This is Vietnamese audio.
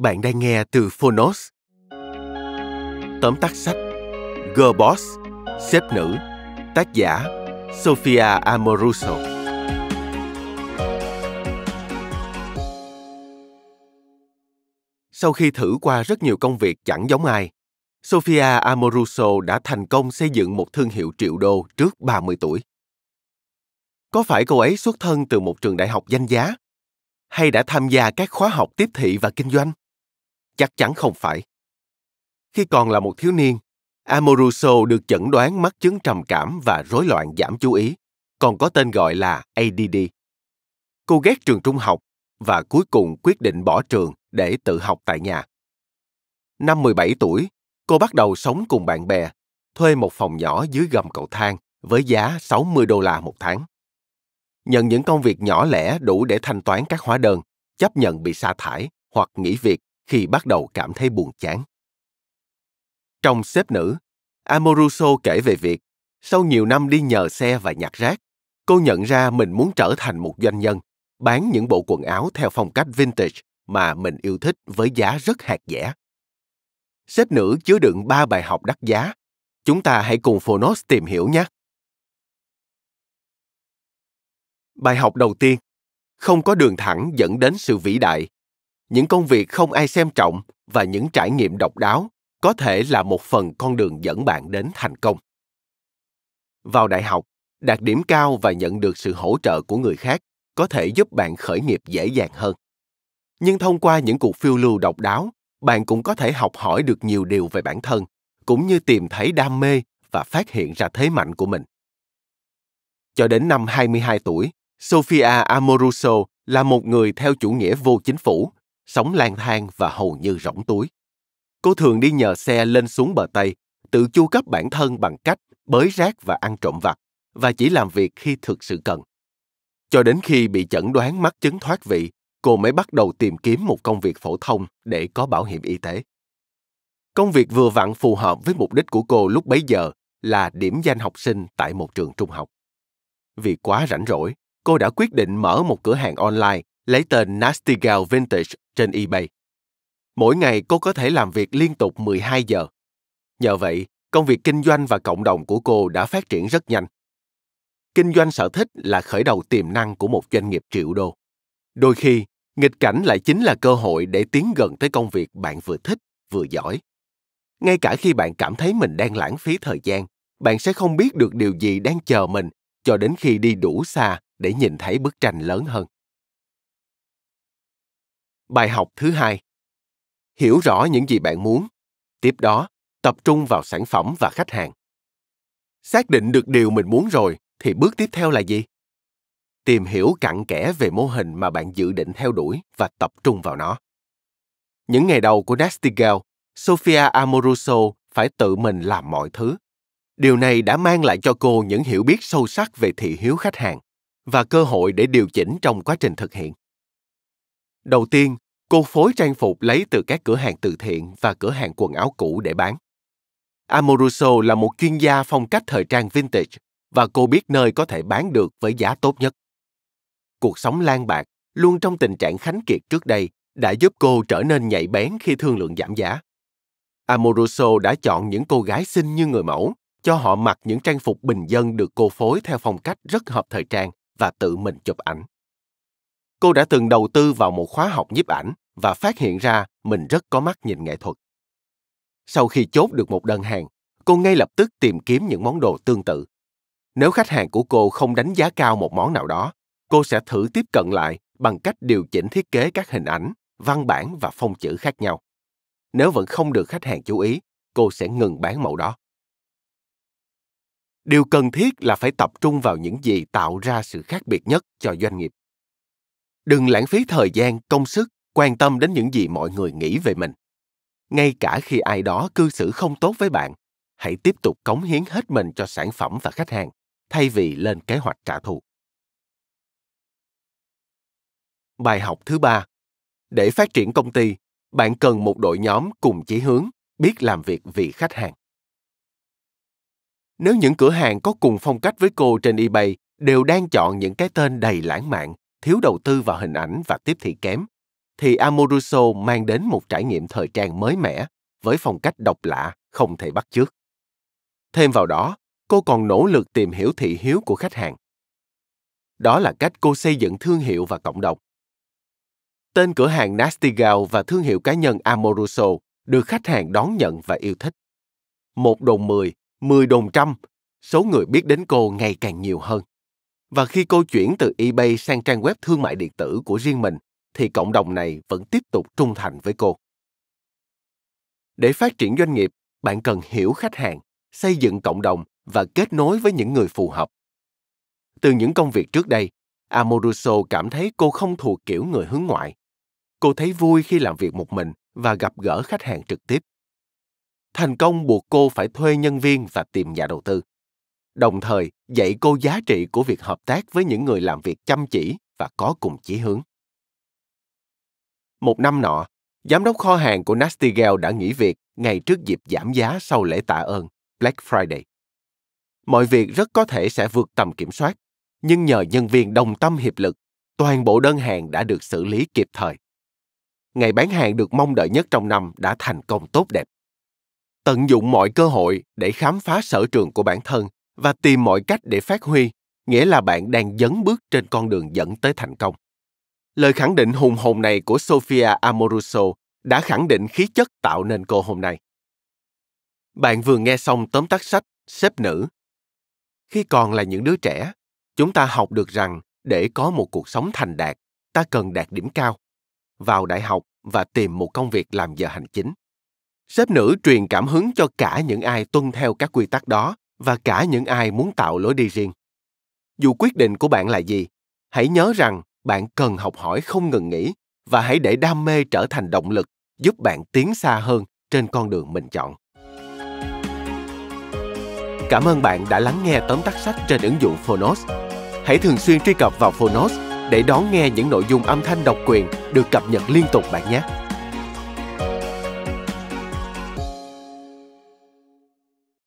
Bạn đang nghe từ Phonos. Tóm tắt sách Girl Boss, Sếp Nữ, tác giả Sophia Amoruso. Sau khi thử qua rất nhiều công việc chẳng giống ai, Sophia Amoruso đã thành công xây dựng một thương hiệu triệu đô trước 30 tuổi. Có phải cô ấy xuất thân từ một trường đại học danh giá hay đã tham gia các khóa học tiếp thị và kinh doanh? chắc chắn không phải. Khi còn là một thiếu niên, Amoruso được chẩn đoán mắc chứng trầm cảm và rối loạn giảm chú ý, còn có tên gọi là ADD. Cô ghét trường trung học và cuối cùng quyết định bỏ trường để tự học tại nhà. Năm 17 tuổi, cô bắt đầu sống cùng bạn bè, thuê một phòng nhỏ dưới gầm cầu thang với giá 60 đô la một tháng. Nhận những công việc nhỏ lẻ đủ để thanh toán các hóa đơn, chấp nhận bị sa thải hoặc nghỉ việc khi bắt đầu cảm thấy buồn chán. Trong xếp nữ, Amoruso kể về việc sau nhiều năm đi nhờ xe và nhặt rác, cô nhận ra mình muốn trở thành một doanh nhân, bán những bộ quần áo theo phong cách vintage mà mình yêu thích với giá rất hạt rẻ. Xếp nữ chứa đựng ba bài học đắt giá. Chúng ta hãy cùng Phonos tìm hiểu nhé. Bài học đầu tiên, không có đường thẳng dẫn đến sự vĩ đại những công việc không ai xem trọng và những trải nghiệm độc đáo có thể là một phần con đường dẫn bạn đến thành công vào đại học đạt điểm cao và nhận được sự hỗ trợ của người khác có thể giúp bạn khởi nghiệp dễ dàng hơn nhưng thông qua những cuộc phiêu lưu độc đáo bạn cũng có thể học hỏi được nhiều điều về bản thân cũng như tìm thấy đam mê và phát hiện ra thế mạnh của mình. Cho đến năm 22 tuổi, Sofia Amoruso là một người theo chủ nghĩa vô chính phủ sống lang thang và hầu như rỗng túi. Cô thường đi nhờ xe lên xuống bờ Tây, tự chu cấp bản thân bằng cách bới rác và ăn trộm vặt, và chỉ làm việc khi thực sự cần. Cho đến khi bị chẩn đoán mắc chứng thoát vị, cô mới bắt đầu tìm kiếm một công việc phổ thông để có bảo hiểm y tế. Công việc vừa vặn phù hợp với mục đích của cô lúc bấy giờ là điểm danh học sinh tại một trường trung học. Vì quá rảnh rỗi, cô đã quyết định mở một cửa hàng online lấy tên Nastigal Vintage trên eBay. Mỗi ngày cô có thể làm việc liên tục 12 giờ. Nhờ vậy, công việc kinh doanh và cộng đồng của cô đã phát triển rất nhanh. Kinh doanh sở thích là khởi đầu tiềm năng của một doanh nghiệp triệu đô. Đôi khi, nghịch cảnh lại chính là cơ hội để tiến gần tới công việc bạn vừa thích, vừa giỏi. Ngay cả khi bạn cảm thấy mình đang lãng phí thời gian, bạn sẽ không biết được điều gì đang chờ mình cho đến khi đi đủ xa để nhìn thấy bức tranh lớn hơn. Bài học thứ hai Hiểu rõ những gì bạn muốn. Tiếp đó, tập trung vào sản phẩm và khách hàng. Xác định được điều mình muốn rồi thì bước tiếp theo là gì? Tìm hiểu cặn kẽ về mô hình mà bạn dự định theo đuổi và tập trung vào nó. Những ngày đầu của Nasty Sofia Amoruso phải tự mình làm mọi thứ. Điều này đã mang lại cho cô những hiểu biết sâu sắc về thị hiếu khách hàng và cơ hội để điều chỉnh trong quá trình thực hiện. Đầu tiên, cô phối trang phục lấy từ các cửa hàng từ thiện và cửa hàng quần áo cũ để bán. Amoruso là một chuyên gia phong cách thời trang vintage và cô biết nơi có thể bán được với giá tốt nhất. Cuộc sống lan bạc, luôn trong tình trạng khánh kiệt trước đây, đã giúp cô trở nên nhạy bén khi thương lượng giảm giá. Amoroso đã chọn những cô gái xinh như người mẫu, cho họ mặc những trang phục bình dân được cô phối theo phong cách rất hợp thời trang và tự mình chụp ảnh cô đã từng đầu tư vào một khóa học nhiếp ảnh và phát hiện ra mình rất có mắt nhìn nghệ thuật. Sau khi chốt được một đơn hàng, cô ngay lập tức tìm kiếm những món đồ tương tự. Nếu khách hàng của cô không đánh giá cao một món nào đó, cô sẽ thử tiếp cận lại bằng cách điều chỉnh thiết kế các hình ảnh, văn bản và phong chữ khác nhau. Nếu vẫn không được khách hàng chú ý, cô sẽ ngừng bán mẫu đó. Điều cần thiết là phải tập trung vào những gì tạo ra sự khác biệt nhất cho doanh nghiệp đừng lãng phí thời gian công sức quan tâm đến những gì mọi người nghĩ về mình ngay cả khi ai đó cư xử không tốt với bạn hãy tiếp tục cống hiến hết mình cho sản phẩm và khách hàng thay vì lên kế hoạch trả thù bài học thứ ba để phát triển công ty bạn cần một đội nhóm cùng chỉ hướng biết làm việc vì khách hàng nếu những cửa hàng có cùng phong cách với cô trên ebay đều đang chọn những cái tên đầy lãng mạn thiếu đầu tư vào hình ảnh và tiếp thị kém, thì Amoruso mang đến một trải nghiệm thời trang mới mẻ với phong cách độc lạ không thể bắt chước. Thêm vào đó, cô còn nỗ lực tìm hiểu thị hiếu của khách hàng. Đó là cách cô xây dựng thương hiệu và cộng đồng. Tên cửa hàng Nasty Gal và thương hiệu cá nhân Amoroso được khách hàng đón nhận và yêu thích. Một đồng mười, mười đồng trăm, số người biết đến cô ngày càng nhiều hơn. Và khi cô chuyển từ eBay sang trang web thương mại điện tử của riêng mình, thì cộng đồng này vẫn tiếp tục trung thành với cô. Để phát triển doanh nghiệp, bạn cần hiểu khách hàng, xây dựng cộng đồng và kết nối với những người phù hợp. Từ những công việc trước đây, Amoruso cảm thấy cô không thuộc kiểu người hướng ngoại. Cô thấy vui khi làm việc một mình và gặp gỡ khách hàng trực tiếp. Thành công buộc cô phải thuê nhân viên và tìm nhà đầu tư đồng thời dạy cô giá trị của việc hợp tác với những người làm việc chăm chỉ và có cùng chí hướng. Một năm nọ, giám đốc kho hàng của Nastigel đã nghỉ việc ngày trước dịp giảm giá sau lễ tạ ơn Black Friday. Mọi việc rất có thể sẽ vượt tầm kiểm soát, nhưng nhờ nhân viên đồng tâm hiệp lực, toàn bộ đơn hàng đã được xử lý kịp thời. Ngày bán hàng được mong đợi nhất trong năm đã thành công tốt đẹp. Tận dụng mọi cơ hội để khám phá sở trường của bản thân và tìm mọi cách để phát huy nghĩa là bạn đang dấn bước trên con đường dẫn tới thành công lời khẳng định hùng hồn này của sofia amoruso đã khẳng định khí chất tạo nên cô hôm nay bạn vừa nghe xong tóm tắt sách sếp nữ khi còn là những đứa trẻ chúng ta học được rằng để có một cuộc sống thành đạt ta cần đạt điểm cao vào đại học và tìm một công việc làm giờ hành chính sếp nữ truyền cảm hứng cho cả những ai tuân theo các quy tắc đó và cả những ai muốn tạo lối đi riêng dù quyết định của bạn là gì hãy nhớ rằng bạn cần học hỏi không ngừng nghỉ và hãy để đam mê trở thành động lực giúp bạn tiến xa hơn trên con đường mình chọn cảm ơn bạn đã lắng nghe tóm tắt sách trên ứng dụng phonos hãy thường xuyên truy cập vào phonos để đón nghe những nội dung âm thanh độc quyền được cập nhật liên tục bạn nhé